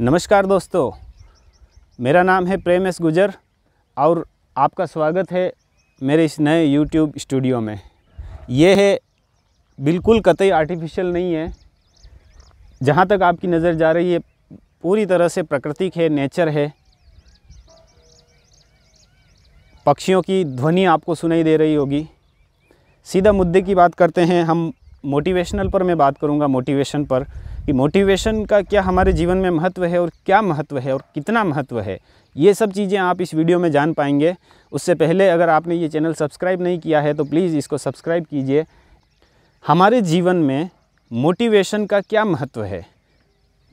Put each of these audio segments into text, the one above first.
नमस्कार दोस्तों मेरा नाम है प्रेम एस गुजर और आपका स्वागत है मेरे इस नए यूट्यूब स्टूडियो में ये है बिल्कुल कतई आर्टिफिशियल नहीं है जहाँ तक आपकी नज़र जा रही है पूरी तरह से प्राकृतिक है नेचर है पक्षियों की ध्वनि आपको सुनाई दे रही होगी सीधा मुद्दे की बात करते हैं हम मोटिवेशनल पर मैं बात करूँगा मोटिवेशन पर कि मोटिवेशन का क्या हमारे जीवन में महत्व है और क्या महत्व है और कितना महत्व है ये सब चीज़ें आप इस वीडियो में जान पाएंगे उससे पहले अगर आपने ये चैनल सब्सक्राइब नहीं किया है तो प्लीज़ इसको सब्सक्राइब कीजिए हमारे जीवन में मोटिवेशन का क्या महत्व है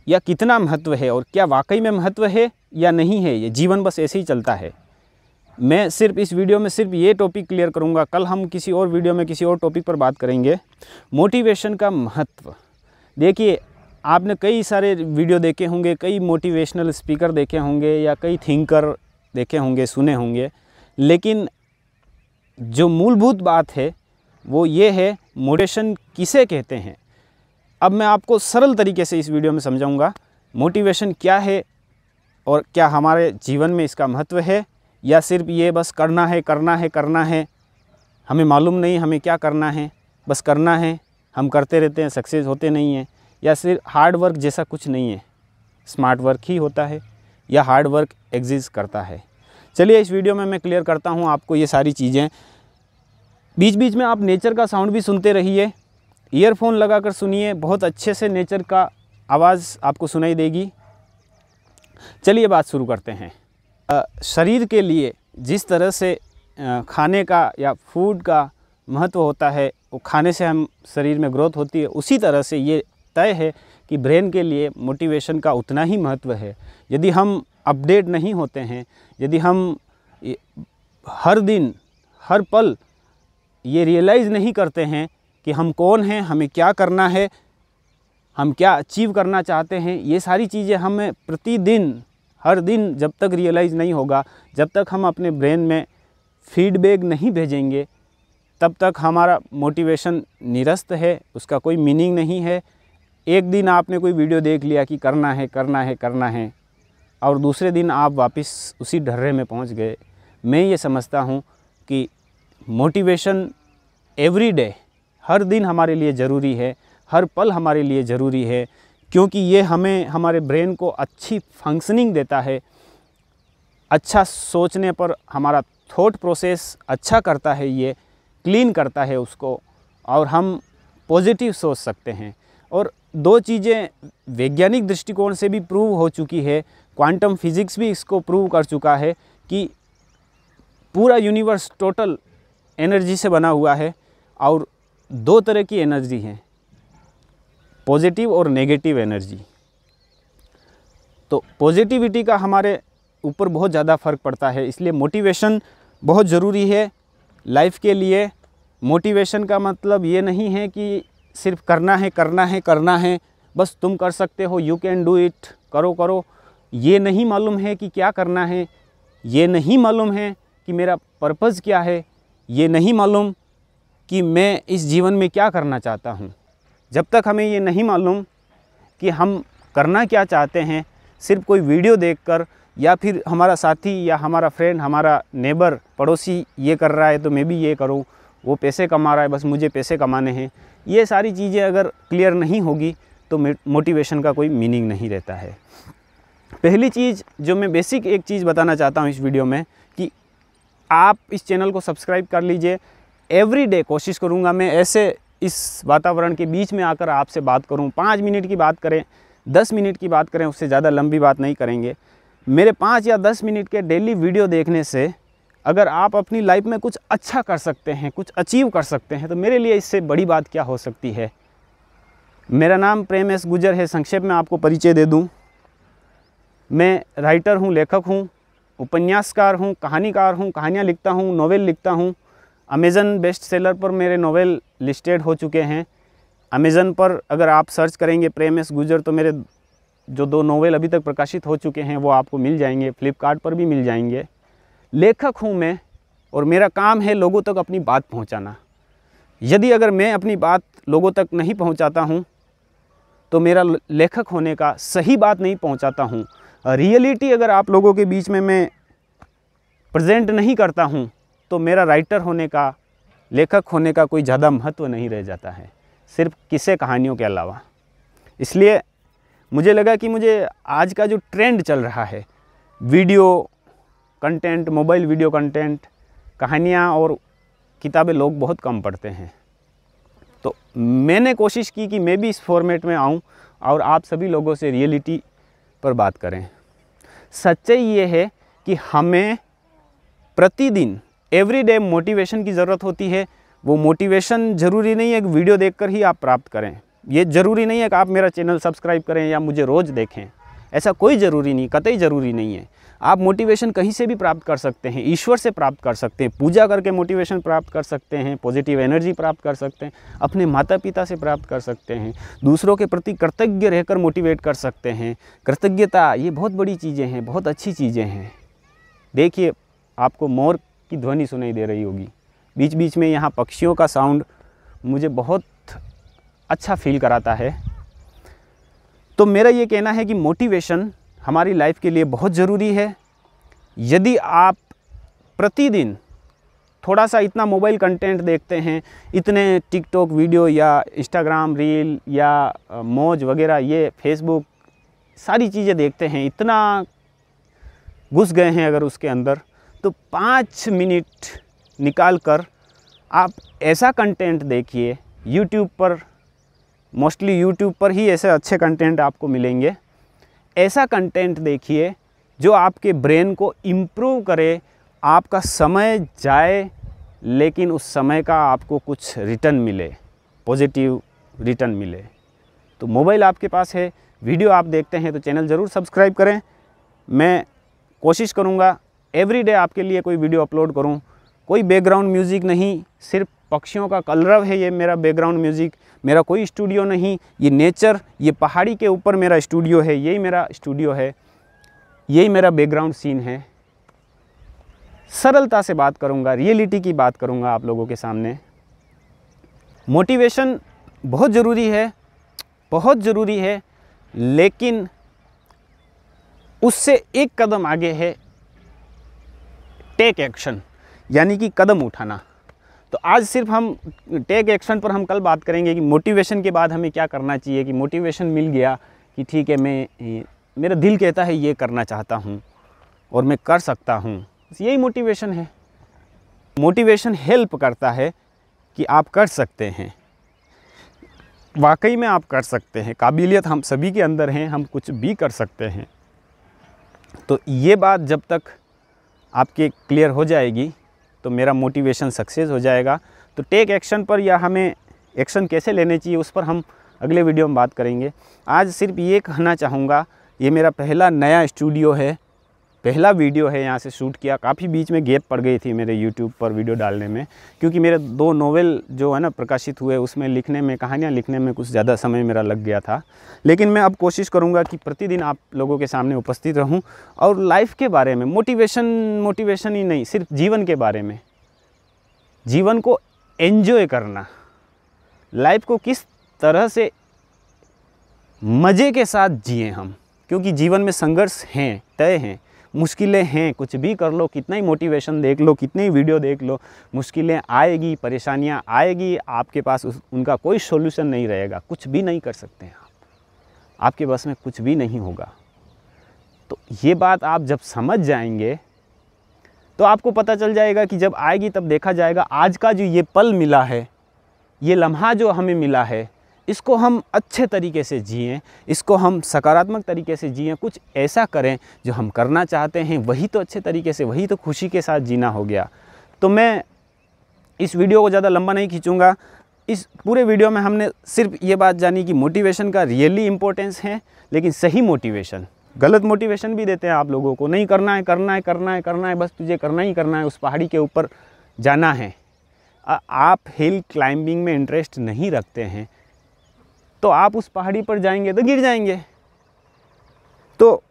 या कितना महत्व है और क्या वाकई में महत्व है या नहीं है ये जीवन बस ऐसे ही चलता है मैं सिर्फ इस वीडियो में सिर्फ ये टॉपिक क्लियर करूँगा कल हम किसी और वीडियो में किसी और टॉपिक पर बात करेंगे मोटिवेशन का महत्व देखिए आपने कई सारे वीडियो देखे होंगे कई मोटिवेशनल स्पीकर देखे होंगे या कई थिंकर देखे होंगे सुने होंगे लेकिन जो मूलभूत बात है वो ये है मोटिवेशन किसे कहते हैं अब मैं आपको सरल तरीके से इस वीडियो में समझाऊंगा मोटिवेशन क्या है और क्या हमारे जीवन में इसका महत्व है या सिर्फ ये बस करना है करना है करना है हमें मालूम नहीं हमें क्या करना है बस करना है हम करते रहते हैं सक्सेस होते नहीं हैं या सिर्फ हार्ड वर्क जैसा कुछ नहीं है स्मार्ट वर्क ही होता है या हार्ड वर्क एग्जिस्ट करता है चलिए इस वीडियो में मैं क्लियर करता हूँ आपको ये सारी चीज़ें बीच बीच में आप नेचर का साउंड भी सुनते रहिए ईयरफोन कर सुनिए बहुत अच्छे से नेचर का आवाज़ आपको सुनाई देगी चलिए बात शुरू करते हैं शरीर के लिए जिस तरह से खाने का या फूड का महत्व होता है वो खाने से हम शरीर में ग्रोथ होती है उसी तरह से ये तय है कि ब्रेन के लिए मोटिवेशन का उतना ही महत्व है यदि हम अपडेट नहीं होते हैं यदि हम हर दिन हर पल ये रियलाइज़ नहीं करते हैं कि हम कौन हैं हमें क्या करना है हम क्या अचीव करना चाहते हैं ये सारी चीज़ें हमें प्रतिदिन हर दिन जब तक रियलाइज़ नहीं होगा जब तक हम अपने ब्रेन में फीडबैक नहीं भेजेंगे तब तक हमारा मोटिवेशन निरस्त है उसका कोई मीनिंग नहीं है एक दिन आपने कोई वीडियो देख लिया कि करना है करना है करना है और दूसरे दिन आप वापस उसी ढर्रे में पहुंच गए मैं ये समझता हूँ कि मोटिवेशन एवरी डे हर दिन हमारे लिए ज़रूरी है हर पल हमारे लिए ज़रूरी है क्योंकि ये हमें हमारे ब्रेन को अच्छी फंक्शनिंग देता है अच्छा सोचने पर हमारा थॉट प्रोसेस अच्छा करता है ये क्लीन करता है उसको और हम पॉजिटिव सोच सकते हैं और दो चीज़ें वैज्ञानिक दृष्टिकोण से भी प्रूव हो चुकी है क्वांटम फिजिक्स भी इसको प्रूव कर चुका है कि पूरा यूनिवर्स टोटल एनर्जी से बना हुआ है और दो तरह की एनर्जी है पॉजिटिव और नेगेटिव एनर्जी तो पॉजिटिविटी का हमारे ऊपर बहुत ज़्यादा फ़र्क पड़ता है इसलिए मोटिवेशन बहुत ज़रूरी है लाइफ के लिए मोटिवेशन का मतलब ये नहीं है कि सिर्फ करना है करना है करना है बस तुम कर सकते हो यू कैन डू इट करो करो ये नहीं मालूम है कि क्या करना है ये नहीं मालूम है कि मेरा पर्पज़ क्या है ये नहीं मालूम कि मैं इस जीवन में क्या करना चाहता हूँ जब तक हमें ये नहीं मालूम कि हम करना क्या चाहते हैं सिर्फ कोई वीडियो देखकर या फिर हमारा साथी या हमारा फ्रेंड हमारा नेबर पड़ोसी ये कर रहा है तो मैं भी ये करूँ वो पैसे कमा रहा है बस मुझे पैसे कमाने हैं ये सारी चीज़ें अगर क्लियर नहीं होगी तो मोटिवेशन का कोई मीनिंग नहीं रहता है पहली चीज़ जो मैं बेसिक एक चीज़ बताना चाहता हूँ इस वीडियो में कि आप इस चैनल को सब्सक्राइब कर लीजिए एवरी डे कोशिश करूँगा मैं ऐसे इस वातावरण के बीच में आकर आपसे बात करूँ पाँच मिनट की बात करें दस मिनट की बात करें उससे ज़्यादा लंबी बात नहीं करेंगे मेरे पाँच या दस मिनट के डेली वीडियो देखने से अगर आप अपनी लाइफ में कुछ अच्छा कर सकते हैं कुछ अचीव कर सकते हैं तो मेरे लिए इससे बड़ी बात क्या हो सकती है मेरा नाम प्रेम एस गुजर है संक्षेप में आपको परिचय दे दूं मैं राइटर हूं लेखक हूं उपन्यासकार हूं कहानीकार हूं कहानियां लिखता हूं नोवेल लिखता हूं अमेज़न बेस्ट सेलर पर मेरे नोवेल लिस्टेड हो चुके हैं अमेज़न पर अगर आप सर्च करेंगे प्रेम एस गुजर तो मेरे जो दो नोवेल अभी तक प्रकाशित हो चुके हैं वो आपको मिल जाएंगे फ्लिपकार्ट पर भी मिल जाएंगे लेखक हूँ मैं और मेरा काम है लोगों तक अपनी बात पहुँचाना यदि अगर मैं अपनी बात लोगों तक नहीं पहुँचाता हूँ तो मेरा लेखक होने का सही बात नहीं पहुँचाता हूँ रियलिटी अगर आप लोगों के बीच में मैं प्रेजेंट नहीं करता हूँ तो मेरा राइटर होने का लेखक होने का कोई ज़्यादा महत्व नहीं रह जाता है सिर्फ किसे कहानियों के अलावा इसलिए मुझे लगा कि मुझे आज का जो ट्रेंड चल रहा है video content mobile video content कहानियाँ और किताबें लोग बहुत कम पढ़ते हैं तो मैंने कोशिश की कि मैं भी इस फॉर्मेट में आऊँ और आप सभी लोगों से रियलिटी पर बात करें सच्चाई ये है कि हमें प्रतिदिन एवरीडे मोटिवेशन की ज़रूरत होती है वो मोटिवेशन ज़रूरी नहीं है कि वीडियो देखकर ही आप प्राप्त करें ये ज़रूरी नहीं है कि आप मेरा चैनल सब्सक्राइब करें या मुझे रोज़ देखें ऐसा कोई ज़रूरी नहीं कतई ज़रूरी नहीं है आप मोटिवेशन कहीं से भी प्राप्त कर सकते हैं ईश्वर से प्राप्त कर सकते हैं पूजा करके मोटिवेशन प्राप्त कर सकते हैं पॉजिटिव एनर्जी प्राप्त कर सकते हैं अपने माता पिता से प्राप्त कर सकते हैं दूसरों के प्रति कृतज्ञ रहकर मोटिवेट कर सकते हैं कृतज्ञता ये बहुत बड़ी चीज़ें हैं बहुत अच्छी चीज़ें हैं देखिए आपको मोर की ध्वनि सुनाई दे रही होगी बीच बीच में यहाँ पक्षियों का साउंड मुझे बहुत अच्छा फील कराता है तो मेरा ये कहना है कि मोटिवेशन हमारी लाइफ के लिए बहुत ज़रूरी है यदि आप प्रतिदिन थोड़ा सा इतना मोबाइल कंटेंट देखते हैं इतने टिकटॉक वीडियो या इंस्टाग्राम रील या मौज वगैरह ये फेसबुक सारी चीज़ें देखते हैं इतना घुस गए हैं अगर उसके अंदर तो पाँच मिनट निकाल कर आप ऐसा कंटेंट देखिए यूट्यूब पर मोस्टली यूट्यूब पर ही ऐसे अच्छे कंटेंट आपको मिलेंगे ऐसा कंटेंट देखिए जो आपके ब्रेन को इम्प्रूव करे आपका समय जाए लेकिन उस समय का आपको कुछ रिटर्न मिले पॉजिटिव रिटर्न मिले तो मोबाइल आपके पास है वीडियो आप देखते हैं तो चैनल ज़रूर सब्सक्राइब करें मैं कोशिश करूँगा एवरीडे आपके लिए कोई वीडियो अपलोड करूँ कोई बैकग्राउंड म्यूज़िक नहीं सिर्फ पक्षियों का कलरव है ये मेरा बैकग्राउंड म्यूज़िक मेरा कोई स्टूडियो नहीं ये नेचर ये पहाड़ी के ऊपर मेरा स्टूडियो है यही मेरा स्टूडियो है यही मेरा बैकग्राउंड सीन है सरलता से बात करूँगा रियलिटी की बात करूँगा आप लोगों के सामने मोटिवेशन बहुत ज़रूरी है बहुत ज़रूरी है लेकिन उससे एक कदम आगे है टेक एक्शन यानी कि कदम उठाना तो आज सिर्फ हम टेक एक्शन पर हम कल बात करेंगे कि मोटिवेशन के बाद हमें क्या करना चाहिए कि मोटिवेशन मिल गया कि ठीक है मैं मेरा दिल कहता है ये करना चाहता हूँ और मैं कर सकता हूँ यही मोटिवेशन है मोटिवेशन हेल्प करता है कि आप कर सकते हैं वाकई में आप कर सकते हैं काबिलियत हम सभी के अंदर हैं हम कुछ भी कर सकते हैं तो ये बात जब तक आपके क्लियर हो जाएगी तो मेरा मोटिवेशन सक्सेस हो जाएगा तो टेक एक्शन पर या हमें एक्शन कैसे लेने चाहिए उस पर हम अगले वीडियो में बात करेंगे आज सिर्फ ये कहना चाहूँगा ये मेरा पहला नया स्टूडियो है पहला वीडियो है यहाँ से शूट किया काफ़ी बीच में गैप पड़ गई थी मेरे यूट्यूब पर वीडियो डालने में क्योंकि मेरे दो नोवेल जो है ना प्रकाशित हुए उसमें लिखने में कहानियाँ लिखने में कुछ ज़्यादा समय मेरा लग गया था लेकिन मैं अब कोशिश करूँगा कि प्रतिदिन आप लोगों के सामने उपस्थित रहूँ और लाइफ के बारे में मोटिवेशन मोटिवेशन ही नहीं सिर्फ जीवन के बारे में जीवन को एन्जॉय करना लाइफ को किस तरह से मज़े के साथ जिए हम क्योंकि जीवन में संघर्ष हैं तय हैं मुश्किलें हैं कुछ भी कर लो कितना ही मोटिवेशन देख लो कितनी ही वीडियो देख लो मुश्किलें आएगी परेशानियाँ आएगी आपके पास उस, उनका कोई सोल्यूशन नहीं रहेगा कुछ भी नहीं कर सकते हैं आप आपके बस में कुछ भी नहीं होगा तो ये बात आप जब समझ जाएंगे तो आपको पता चल जाएगा कि जब आएगी तब देखा जाएगा आज का जो ये पल मिला है ये लम्हा जो हमें मिला है इसको हम अच्छे तरीके से जिए इसको हम सकारात्मक तरीके से जिए कुछ ऐसा करें जो हम करना चाहते हैं वही तो अच्छे तरीके से वही तो खुशी के साथ जीना हो गया तो मैं इस वीडियो को ज़्यादा लंबा नहीं खींचूँगा इस पूरे वीडियो में हमने सिर्फ ये बात जानी कि मोटिवेशन का रियली इम्पोर्टेंस है लेकिन सही मोटिवेशन गलत मोटिवेशन भी देते हैं आप लोगों को नहीं करना है करना है करना है करना है बस तुझे करना ही करना है उस पहाड़ी के ऊपर जाना है आप हिल क्लाइंबिंग में इंटरेस्ट नहीं रखते हैं तो आप उस पहाड़ी पर जाएंगे तो गिर जाएंगे तो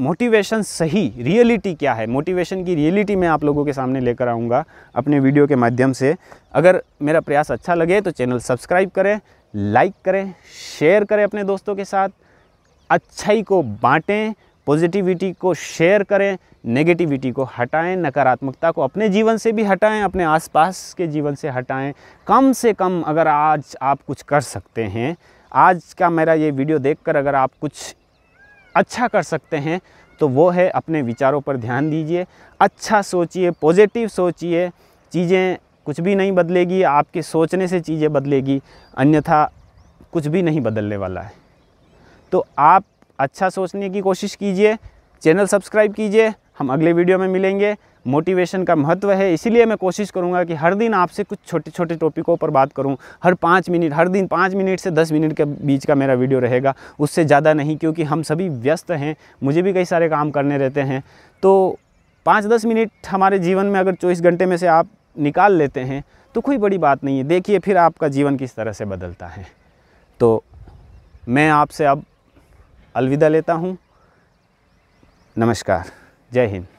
मोटिवेशन सही रियलिटी क्या है मोटिवेशन की रियलिटी मैं आप लोगों के सामने लेकर आऊँगा अपने वीडियो के माध्यम से अगर मेरा प्रयास अच्छा लगे तो चैनल सब्सक्राइब करें लाइक करें शेयर करें अपने दोस्तों के साथ अच्छाई को बाँटें पॉजिटिविटी को शेयर करें नेगेटिविटी को हटाएं नकारात्मकता को अपने जीवन से भी हटाएं अपने आसपास के जीवन से हटाएं कम से कम अगर आज आप कुछ कर सकते हैं आज का मेरा ये वीडियो देखकर अगर आप कुछ अच्छा कर सकते हैं तो वो है अपने विचारों पर ध्यान दीजिए अच्छा सोचिए पॉजिटिव सोचिए चीज़ें कुछ भी नहीं बदलेगी आपके सोचने से चीज़ें बदलेगी अन्यथा कुछ भी नहीं बदलने वाला है तो आप अच्छा सोचने की कोशिश कीजिए चैनल सब्सक्राइब कीजिए हम अगले वीडियो में मिलेंगे मोटिवेशन का महत्व है इसीलिए मैं कोशिश करूंगा कि हर दिन आपसे कुछ छोटे छोटे टॉपिकों पर बात करूं हर पाँच मिनट हर दिन पाँच मिनट से दस मिनट के बीच का मेरा वीडियो रहेगा उससे ज़्यादा नहीं क्योंकि हम सभी व्यस्त हैं मुझे भी कई सारे काम करने रहते हैं तो पाँच दस मिनट हमारे जीवन में अगर चौबीस घंटे में से आप निकाल लेते हैं तो कोई बड़ी बात नहीं है देखिए फिर आपका जीवन किस तरह से बदलता है तो मैं आपसे अब अलविदा लेता हूँ नमस्कार जय हिंद